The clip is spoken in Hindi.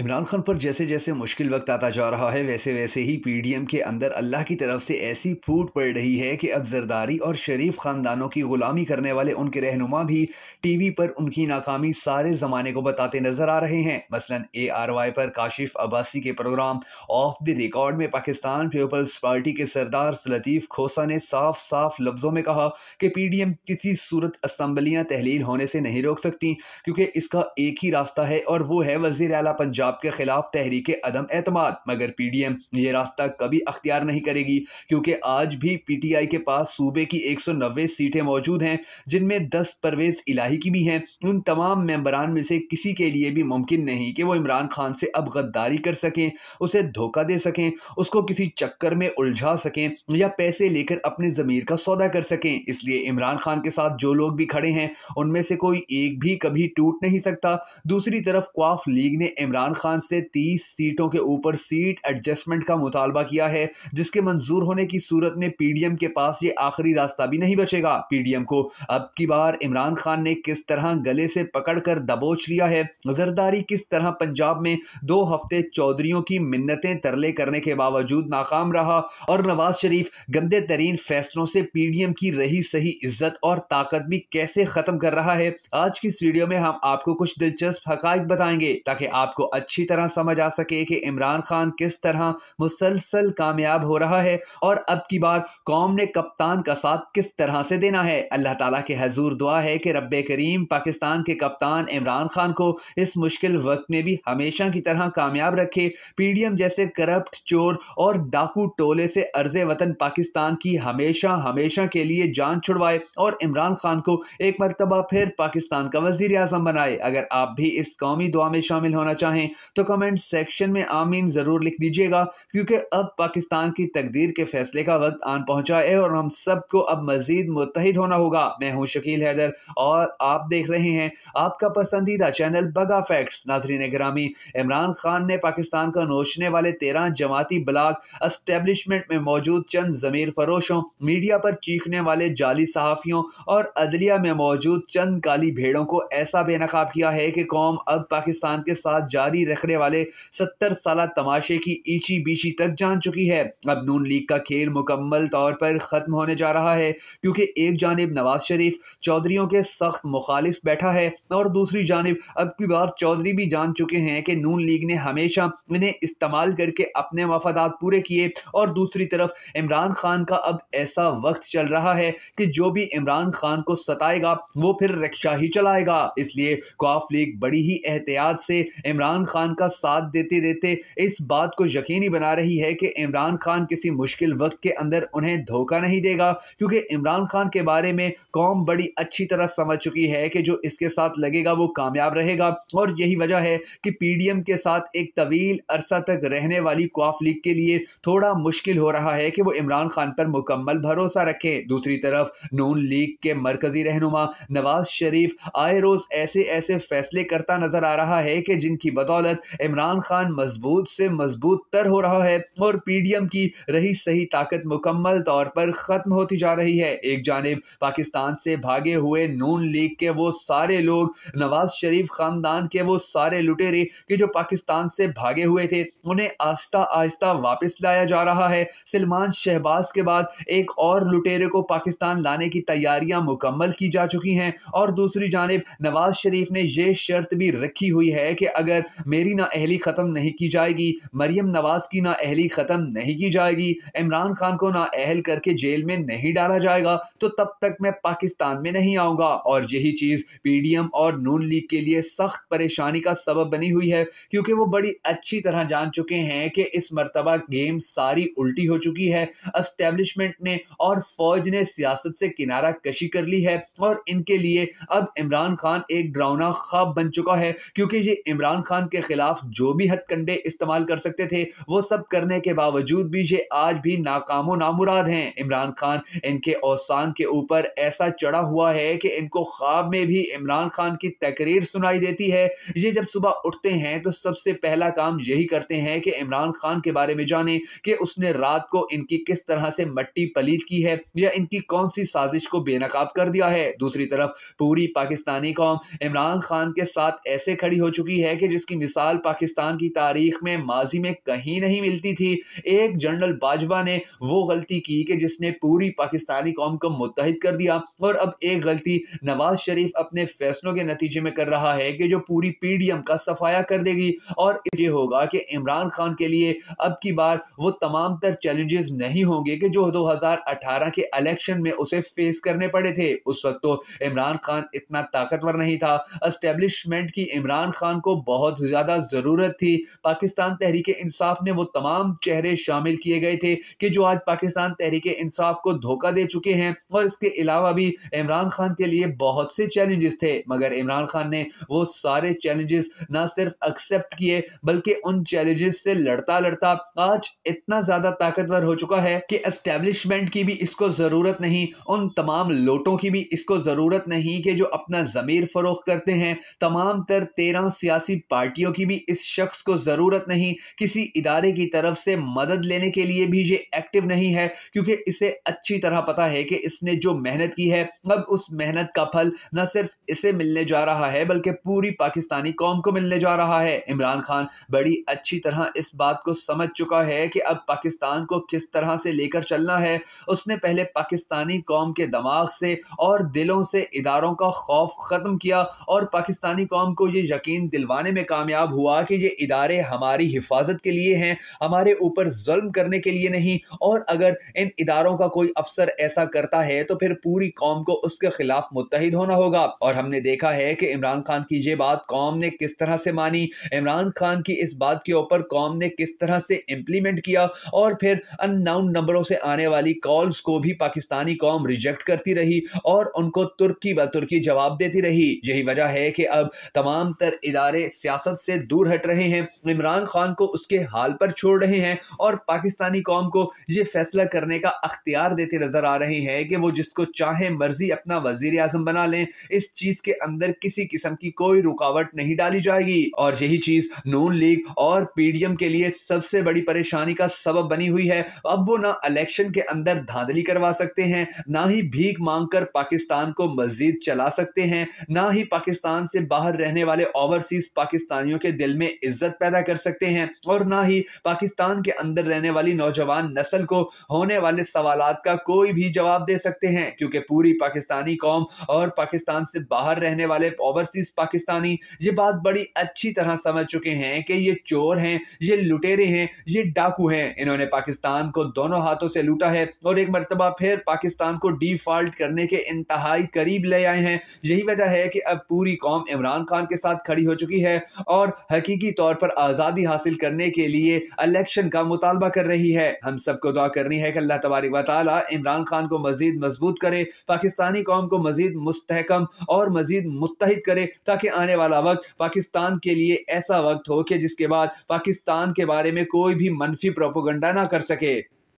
इमरान खान पर जैसे जैसे मुश्किल वक्त आता जा रहा है वैसे वैसे ही पीडीएम के अंदर अल्लाह की तरफ से ऐसी फूट पड़ रही है कि अब जरदारी और शरीफ खानदानों की गुलामी करने वाले उनके रहनुमा भी टीवी पर उनकी नाकामी सारे ज़माने को बताते नजर आ रहे हैं मसलन ए आर वाई पर काशिफ अब्बासी के प्रोग्राम ऑफ द रिकॉर्ड में पाकिस्तान पीपल्स पार्टी के सरदार लतीफ़ खोसा ने साफ साफ लफ्ज़ों में कहा कि पी डी एम किसी सूरत असम्बलियाँ तहलील होने से नहीं रोक सकती क्योंकि इसका एक ही रास्ता है और वो है वजीर अला पंजाब पंजाब के खिलाफ तहरीक अदम एतमाद मगर पी डी एम ये रास्ता कभी अख्तियार नहीं करेगी क्योंकि आज भी पी टी आई के पास सूबे की एक सौ नब्बे सीटें मौजूद हैं जिनमें दस परवेज इलाही की भी हैं उन तमाम मेम्बरान में से किसी के लिए भी मुमकिन नहीं कि वो इमरान खान से अब गद्दारी कर सकें उसे धोखा दे सकें उसको किसी चक्कर में उलझा सकें या पैसे लेकर अपने ज़मीर का सौदा कर सकें इसलिए इमरान खान के साथ जो लोग भी खड़े हैं उनमें से कोई एक भी कभी टूट नहीं सकता दूसरी तरफ क्वाफ लीग ने इमरान खान से 30 सीटों के ऊपर सीट एडजस्टमेंट का मुतालबा किया है जिसके मंजूर होने की सूरत में पीडीएम के पास ये आखिरी रास्ता भी नहीं बचेगा पीडीएम को अब की बार इमरान खान ने किस तरह गले से पकड़कर दबोच लिया है जरदारी किस तरह पंजाब में दो हफ्ते चौधरीों की मिन्नतें तरले करने के बावजूद नाकाम रहा और नवाज शरीफ गंदे तरीन फैसलों से पीडीएम की रही सही इज्जत और ताकत भी कैसे खत्म कर रहा है आज की इस वीडियो में हम आपको कुछ दिलचस्प हक बताएंगे ताकि आपको अच्छी तरह समझ आ सके कि इमरान खान किस तरह मुसलसल कामयाब हो रहा है और अब की बार कौम ने कप्तान का साथ किस तरह से देना है अल्लाह ताला के हजूर दुआ है कि रब करीम पाकिस्तान के कप्तान इमरान खान को इस मुश्किल वक्त में भी हमेशा की तरह कामयाब रखे पीडीएम जैसे करप्ट चोर और डाकू टोले से अर्ज वतन पाकिस्तान की हमेशा हमेशा के लिए जान छुड़वाए और इमरान खान को एक मरतबा फिर पाकिस्तान का वजीर अजम बनाए अगर आप भी इस कौमी दुआ में शामिल होना चाहें तो कमेंट सेक्शन में आमीन ज़रूर लिख दीजिएगा क्योंकि अब पाकिस्तान की तकदीर के फैसले का वक्त आन पहुंचा है और हम सबको अब मज़ीद मुतहद होना होगा मैं हूँ शकील हैदर और आप देख रहे हैं आपका पसंदीदा चैनल बगा फैक्ट्स नाजरीन ग्रामी इमरान खान ने पाकिस्तान का नोचने वाले तेरह जमाती ब्लाक अस्टेब्लिशमेंट में मौजूद चंद ज़मीर फरोशों मीडिया पर चीखने वाले जाली सहाफ़ियों और अदलिया में मौजूद चंद काली भेड़ों को ऐसा बेनकाब किया है कि कौम अब पाकिस्तान के साथ जारी जारी रखने वाले सत्तर साल तमाशे की ईची बीची तक जान चुकी है अब नून लीग का खेल मुकम्मल तौर पर ख़त्म होने जा रहा है क्योंकि एक जानब नवाज शरीफ चौधरीों के सख्त मुखालिफ बैठा है और दूसरी जानब अब की बार चौधरी भी जान चुके हैं कि नून लीग ने हमेशा इन्हें इस्तेमाल करके अपने मफादात पूरे किए और दूसरी तरफ इमरान खान का अब ऐसा वक्त चल रहा है कि जो भी इमरान खान को सताएगा वो फिर रिक्शा ही चलाएगा इसलिए कॉफ लीग बड़ी ही एहतियात से इमरान खान का साथ देते देते इस बात को यकीनी बना रही है कि इमरान खान किसी मुश्किल वक्त के अंदर उन्हें धोखा नहीं देगा क्योंकि इमरान खान के बारे में कौम बड़ी अच्छी तरह समझ चुकी है कि जो इसके साथ लगेगा वो कामयाब रहेगा और यही वजह है कि पी के साथ एक तवील अरसा तक रहने वाली क्वाफ लीग के लिए थोड़ा मुश्किल हो रहा है कि वो इमरान खान पर मुकम्मल भरोसा रखें दूसरी तरफ नून लीग के मरकजी रहनुमा नवाज शरीफ आए रोज़ ऐसे ऐसे फैसले करता नजर आ रहा है कि जिनकी बदौलत बदौलत इमरान खान मजबूत से मजबूत तर हो रहा है और पीडीएम की रही सही ताकत मुकम्मल तौर पर ख़त्म होती जा रही है एक जानब पाकिस्तान से भागे हुए नून लीग के वो सारे लोग नवाज शरीफ ख़ानदान के वो सारे लुटेरे के जो पाकिस्तान से भागे हुए थे उन्हें आस्ता आहिस्ता वापस लाया जा रहा है सलमान शहबाज के बाद एक और लुटेरे को पाकिस्तान लाने की तैयारियां मुकम्मल की जा चुकी हैं और दूसरी जानब नवाज शरीफ ने यह शर्त भी रखी हुई है कि अगर मेरी ना अहली ख़त्म नहीं की जाएगी मरियम नवाज़ की ना अहली ख़त्म नहीं की जाएगी इमरान खान को ना अहल करके जेल में नहीं डाला जाएगा तो तब तक मैं पाकिस्तान में नहीं आऊँगा और यही चीज़ पीडीएम और नून लीग के लिए सख्त परेशानी का सबब बनी हुई है क्योंकि वो बड़ी अच्छी तरह जान चुके हैं कि इस मरतबा गेम सारी उल्टी हो चुकी है अस्टेब्लिशमेंट ने और फौज ने सियासत से किनारा कशी कर ली है और इनके लिए अब इमरान खान एक ड्राउना ख्वाब बन चुका है क्योंकि ये इमरान खान के के खिलाफ जो भी हथकंडे इस्तेमाल कर सकते थे वो सब करने के बावजूद भी ये आज भी नाकामो नामुराद हैं इमरान खान इनके औसान के ऊपर ऐसा चढ़ा हुआ है कि इनको ख्वाब में भी इमरान खान की तकरीर सुनाई देती है ये जब सुबह उठते हैं तो सबसे पहला काम यही करते हैं कि इमरान खान के बारे में जाने कि उसने रात को इनकी किस तरह से मट्टी पलीद की है या इनकी कौन सी साजिश को बेनकाब कर दिया है दूसरी तरफ पूरी पाकिस्तानी कौम इमरान खान के साथ ऐसे खड़ी हो चुकी है कि जिसकी मिसाल पाकिस्तान की तारीख में माजी में कहीं नहीं मिलती थी एक जनरल बाजवा ने वो गलती की कि जिसने पूरी पाकिस्तानी कौम को मुतहद कर दिया और अब एक गलती नवाज शरीफ अपने फैसलों के नतीजे में कर रहा है कि जो पूरी पी डी एम का सफाया कर देगी और ये होगा कि इमरान खान के लिए अब की बार वो तमाम तर चैलेंजेस नहीं होंगे कि जो दो हज़ार अठारह के इलेक्शन में उसे फेस करने पड़े थे उस वक्त तो इमरान खान इतना ताकतवर नहीं था अस्टेब्लिशमेंट की इमरान खान को बहुत ज़्यादा ज़रूरत थी पाकिस्तान तहरीक इंसाफ में वो तमाम चेहरे शामिल किए गए थे कि जो आज पाकिस्तान तहरीक इंसाफ को धोखा दे चुके हैं और इसके अलावा भी इमरान खान के लिए बहुत से चैलेंजेस थे मगर इमरान खान ने वो सारे चैलेंजेस ना सिर्फ एक्सेप्ट किए बल्कि उन चैलेंजेस से लड़ता लड़ता आज इतना ज़्यादा ताकतवर हो चुका है कि एस्टेब्लिशमेंट की भी इसको ज़रूरत नहीं उन तमाम लोटों की भी इसको ज़रूरत नहीं कि जो अपना ज़मीर फ़रोख करते हैं तमाम तर तेरह सियासी पार्टी की भी इस शख्स को ज़रूरत नहीं किसी इदारे की तरफ से मदद लेने के लिए भी ये एक्टिव नहीं है क्योंकि इसे अच्छी तरह पता है कि इसने जो मेहनत की है अब उस मेहनत का फल न सिर्फ इसे मिलने जा रहा है बल्कि पूरी पाकिस्तानी कौम को मिलने जा रहा है इमरान खान बड़ी अच्छी तरह इस बात को समझ चुका है कि अब पाकिस्तान को किस तरह से लेकर चलना है उसने पहले पाकिस्तानी कौम के दिमाग से और दिलों से इदारों का खौफ ख़त्म किया और पाकिस्तानी कौम को ये यकीन दिलवाने में कामयाब कामयाब हुआ कि ये इदारे हमारी हिफाजत के लिए हैं हमारे ऊपर जुल्म करने के लिए नहीं और अगर इन इदारों का कोई अफसर ऐसा करता है तो फिर पूरी कौम को उसके खिलाफ मुतहद होना होगा और हमने देखा है कि इमरान खान की ये बात कौम ने किस तरह से मानी इमरान खान की इस बात के ऊपर कौम ने किस तरह से इम्प्लीमेंट किया और फिर अननाउन नंबरों से आने वाली कॉल्स को भी पाकिस्तानी कौम रिजेक्ट करती रही और उनको तुर्की ब तुर्की जवाब देती रही यही वजह है कि अब तमाम तर इदारे सियासत से दूर हट रहे हैं इमरान खान को उसके हाल पर छोड़ रहे हैं और पाकिस्तानी कौम को ये फैसला करने का अख्तियार देते नजर आ रहे हैं कि वो जिसको चाहे मर्जी अपना वजीर आजम बना लें इस चीज़ के अंदर किसी किस्म की कोई रुकावट नहीं डाली जाएगी और यही चीज़ नून लीग और पीडीएम के लिए सबसे बड़ी परेशानी का सबब बनी हुई है अब वो ना इलेक्शन के अंदर धांधली करवा सकते हैं ना ही भीख मांगकर पाकिस्तान को मजीद चला सकते हैं ना ही पाकिस्तान से बाहर रहने वाले ओवरसीज पाकिस्तानी पाकिस्तानियों के दिल में इज्जत पैदा कर सकते हैं और ना ही पाकिस्तान के अंदर रहने वाली नौजवान नस्ल को होने वाले सवाल का कोई भी जवाब दे सकते हैं क्योंकि पूरी पाकिस्तानी कौम और पाकिस्तान से बाहर रहने वाले ओवरसीज पाकिस्तानी ये बात बड़ी अच्छी तरह समझ चुके हैं कि ये चोर हैं ये लुटेरे हैं ये डाकू हैं इन्होंने पाकिस्तान को दोनों हाथों से लूटा है और एक मरतबा फिर पाकिस्तान को डिफॉल्ट करने के इंतहाई करीब ले आए हैं यही वजह है कि अब पूरी कौम इमरान खान के साथ खड़ी हो चुकी है और और हकीकी तौर पर आज़ादी हासिल करने के लिए इलेक्शन का मुतालबा कर रही है हम सबको दुआ करनी है कि अल्लाह तबारक वाली इमरान खान को मजीद मजबूत करे पाकिस्तानी कौम को मजीद मुस्तकम और मजीद मुतहद करे ताकि आने वाला वक्त पाकिस्तान के लिए ऐसा वक्त हो कि जिसके बाद पाकिस्तान के बारे में कोई भी मनफी प्रोपोगंडा ना कर सके